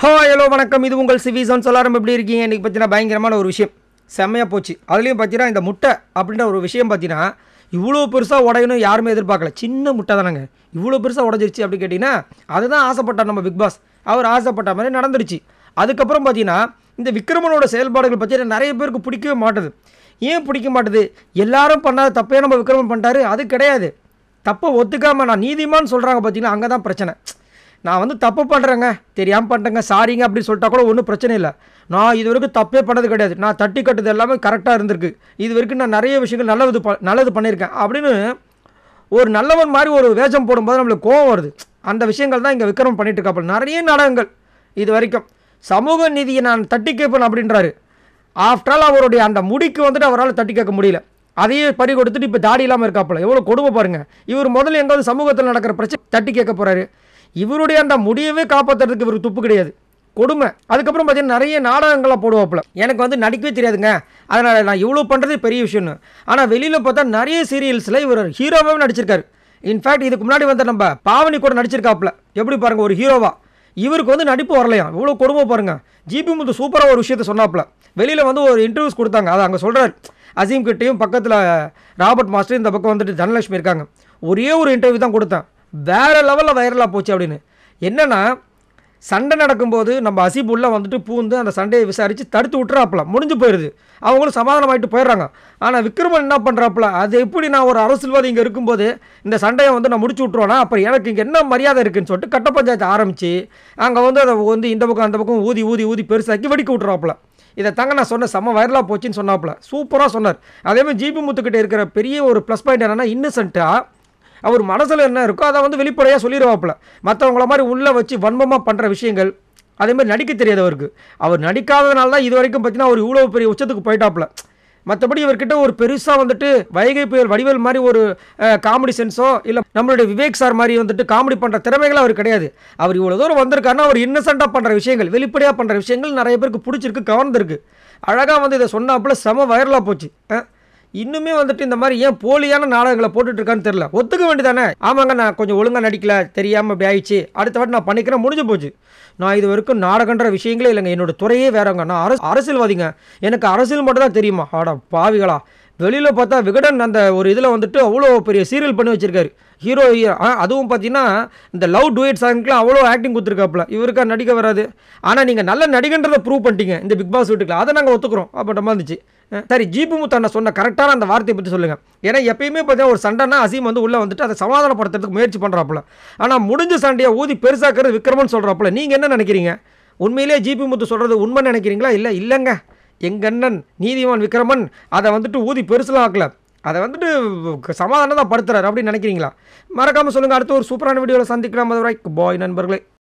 ஹோ ஹலோ வணக்கம் இது உங்கள் சிவிசான் சொல்லாரம் எப்படி இருக்கீங்க இன்றைக்கி பார்த்தீங்கன்னா பயங்கரமான ஒரு விஷயம் செம்மையாக போச்சு அதுலேயும் பார்த்தீங்கன்னா இந்த முட்டை அப்படின்ற ஒரு விஷயம் பார்த்தீங்கன்னா இவ்வளோ பெருசாக உடையணும் யாருமே எதிர்பார்க்கல சின்ன முட்டை தானேங்க இவ்வளோ பெருசாக உடஞ்சிருச்சு அப்படின்னு கேட்டிங்கன்னா அதுதான் ஆசைப்பட்டார் நம்ம பிக் பாஸ் அவர் ஆசைப்பட்ட மாதிரி நடந்துருச்சு அதுக்கப்புறம் பார்த்தீங்கன்னா இந்த விக்ரமனோட செயல்பாடுகள் பார்த்தீங்கன்னா நிறைய பேருக்கு பிடிக்கவே மாட்டுது ஏன் பிடிக்க மாட்டுது எல்லாரும் பண்ணாத தப்பே நம்ம விக்ரமன் பண்ணிட்டாரு அது கிடையாது தப்பை ஒத்துக்காமல் நான் நீதிமான்னு சொல்கிறாங்க பார்த்தீங்கன்னா அங்கே தான் பிரச்சனை நான் வந்து தப்பு பண்ணுறேங்க தெரியாமல் பண்ணுறேங்க சாரிங்க அப்படின்னு சொல்லிட்டா கூட ஒன்றும் பிரச்சனை இல்லை நான் இது வரைக்கும் தப்பே பண்ணது கிடையாது நான் தட்டி கட்டுறது எல்லாமே கரெக்டாக இருந்திருக்கு இது வரைக்கும் நான் நிறைய விஷயங்கள் நல்லது ப நல்லது பண்ணியிருக்கேன் அப்படின்னு ஒரு நல்லவன் மாதிரி ஒரு வேஷம் போடும்போது நம்மளுக்கு கோவம் வருது அந்த விஷயங்கள் தான் இங்கே விக்ரம் பண்ணிட்டு இருக்காப்பல் நிறைய நாடகங்கள் இது வரைக்கும் சமூக நீதியை நான் தட்டி கேட்பேன் அப்படின்றாரு ஆஃப்டர் ஆல் அவருடைய அந்த முடிக்கு வந்துட்டு அவரால் தட்டி கேட்க முடியல அதையே பறி கொடுத்துட்டு இப்போ தாடி இல்லாமல் இருக்காப்புல எவ்வளோ கொடுமை பாருங்கள் இவர் முதல்ல எங்காவது சமூகத்தில் நடக்கிற பிரச்சனை தட்டி கேட்க போகிறாரு இவருடைய அந்த முடியவே காப்பாற்றுறதுக்கு இவருக்கு துப்பு கிடையாது கொடுமை அதுக்கப்புறம் பார்த்தீங்கன்னா நிறைய நாடகங்களாக போடுவாப்பில் எனக்கு வந்து நடிக்கவே தெரியாதுங்க அதனால் நான் இவ்வளோ பண்ணுறது பெரிய விஷயம்னு ஆனால் வெளியில் பார்த்தா நிறைய சீரியல்ஸில் இவர் ஹீரோவாகவும் நடிச்சிருக்காரு இன்ஃபேக்ட் இதுக்கு முன்னாடி வந்து நம்ம பாவனி கூட நடிச்சிருக்காப்புல எப்படி பாருங்கள் ஒரு ஹீரோவாக இவருக்கு வந்து நடிப்பு வரலையா இவ்வளோ கொடுமை பாருங்கள் ஜிபி முத்து சூப்பராக ஒரு விஷயத்த சொன்னாப்புல வெளியில் வந்து ஒரு இன்டர்வியூஸ் கொடுத்தாங்க அதை அங்கே சொல்கிறார் அசீம் கிட்டேயும் பக்கத்தில் ராபர்ட் மாஸ்டர் இந்த பக்கம் வந்துட்டு தனலட்சுமி இருக்காங்க ஒரே ஒரு இன்டர்வியூ தான் கொடுத்தேன் வேறு லெவலில் வைரலாக போச்சு அப்படின்னு என்னென்னா சண்டை நடக்கும்போது நம்ம அசிபுல்லாம் வந்துட்டு பூந்து அந்த சண்டையை விசாரித்து தடுத்து விட்டுறாப்புல முடிஞ்சு போயிடுது அவங்களும் சமாதானமாயிட்டு போயிடுறாங்க ஆனால் விக்ரமன் என்ன பண்ணுறாப்புல அது எப்படி நான் ஒரு அரசியல்வாதி இங்கே இருக்கும்போது இந்த சண்டையை வந்து நான் முடிச்சு விட்ருவோன்னா அப்புறம் எனக்கு இங்கே என்ன மரியாதை இருக்குன்னு சொல்லிட்டு கட்ட பஞ்சாயத்து ஆரம்பித்து அங்கே வந்து அதை வந்து இந்த பக்கம் அந்த பக்கம் ஊதி ஊதி ஊதி பெருசாக்கி வெடிக்க விட்றாப்புல இதை தங்க நான் சொன்ன செம்ம வைரலாக போச்சுன்னு சொன்னாப்புல சூப்பராக சொன்னார் அதேமாதிரி ஜிபி முத்துக்கிட்ட இருக்கிற பெரிய ஒரு ப்ளஸ் பாயிண்ட் என்னென்னா இன்னசென்ட்டாக அவர் மனசில் என்ன இருக்கோ அதை வந்து வெளிப்படையாக சொல்லிடுவாப்பில் மற்றவங்கள மாதிரி உள்ளே வச்சு வன்மமாக பண்ணுற விஷயங்கள் அதேமாதிரி நடிக்க தெரியாது அவருக்கு அவர் நடிக்காததுனால தான் இது வரைக்கும் பார்த்திங்கன்னா அவர் இவ்வளோ பெரிய உச்சத்துக்கு போயிட்டாப்புல மற்றபடி இவர்கிட்ட ஒரு பெருசாக வந்துட்டு வைகை புயல் வடிவேல் மாதிரி ஒரு காமெடி சென்ஸோ இல்லை நம்மளுடைய விவேக் சார் மாதிரி வந்துட்டு காமெடி பண்ணுற திறமைகள் அவர் கிடையாது அவர் இவ்வளோ தூரம் வந்திருக்காருன்னா அவர் இன்னசெண்டாக பண்ணுற விஷயங்கள் வெளிப்படையாக பண்ணுற விஷயங்கள் நிறைய பேருக்கு பிடிச்சிருக்கு கவர்ந்துருக்கு அழகாக வந்து இதை சொன்னாப்புல செம வைரலாக போச்சு இன்னுமே வந்துட்டு இந்த மாதிரி ஏன் போலியான நாடகங்களை போட்டுட்டு இருக்கான்னு தெரில ஒத்துக்க வேண்டியதானே ஆமாங்க நான் கொஞ்சம் ஒழுங்காக நடிக்கல தெரியாமல் அப்படி ஆயிடுச்சு அடுத்த வாட்டி நான் பண்ணிக்கிறேன் முடிஞ்சு போச்சு நான் இது வரைக்கும் நாடகன்ற விஷயங்களே இல்லைங்க என்னோடய துறையே வேறங்க நான் அரசு அரசியல்வாதிங்க எனக்கு அரசியல் மட்டும் தான் தெரியுமா ஆடா பாவிகளா வெளியில் பார்த்தா விகடன் அந்த ஒரு இதில் வந்துட்டு அவ்வளோ பெரிய சீரியல் பண்ணி வச்சுருக்காரு ஹீரோ அதுவும் பார்த்தீங்கன்னா இந்த லவ் டூயட் சாங்க்குலாம் அவ்வளோ ஆக்டிங் கொடுத்துருக்காப்புல இவருக்கா நடிக்க வராது ஆனால் நீங்கள் நல்ல நடிகன்றதை ப்ரூவ் பண்ணிட்டீங்க இந்த பிக் பாஸ் வீட்டுக்கு அதை நாங்கள் ஒத்துக்கிறோம் அப்பட்டமாக இருந்துச்சு சரி ஜீபு முத்தான சொன்ன கரெக்டான அந்த வார்த்தையை பற்றி சொல்லுங்கள் ஏன்னா எப்பயுமே பார்த்தீங்கன்னா ஒரு சண்டைனா அசீம் வந்து உள்ளே வந்துட்டு அதை சமாதானப்படுத்துறதுக்கு முயற்சி பண்ணுறாப்புல ஆனால் முடிஞ்ச சண்டையை ஊதி பெருசாக்கிறது விக்ரமன் சொல்கிறாப்புல நீங்கள் என்ன நினைக்கிறீங்க உண்மையிலேயே ஜிபி முத்து சொல்கிறது உண்மை நினைக்கிறீங்களா இல்லை இல்லைங்க எங்கண்ணன் நீதிமான் விக்ரமன் அதை வந்துட்டு ஊதி பெருசுலாம் ஆக்கல அதை வந்துட்டு சமாதானம் தான் படுத்துறாரு அப்படின்னு நினைக்கிறீங்களா மறக்காமல் சொல்லுங்கள் அடுத்து ஒரு சூப்பரான வீடியோவில் சந்திக்கலாம் பாய் நண்பர்களே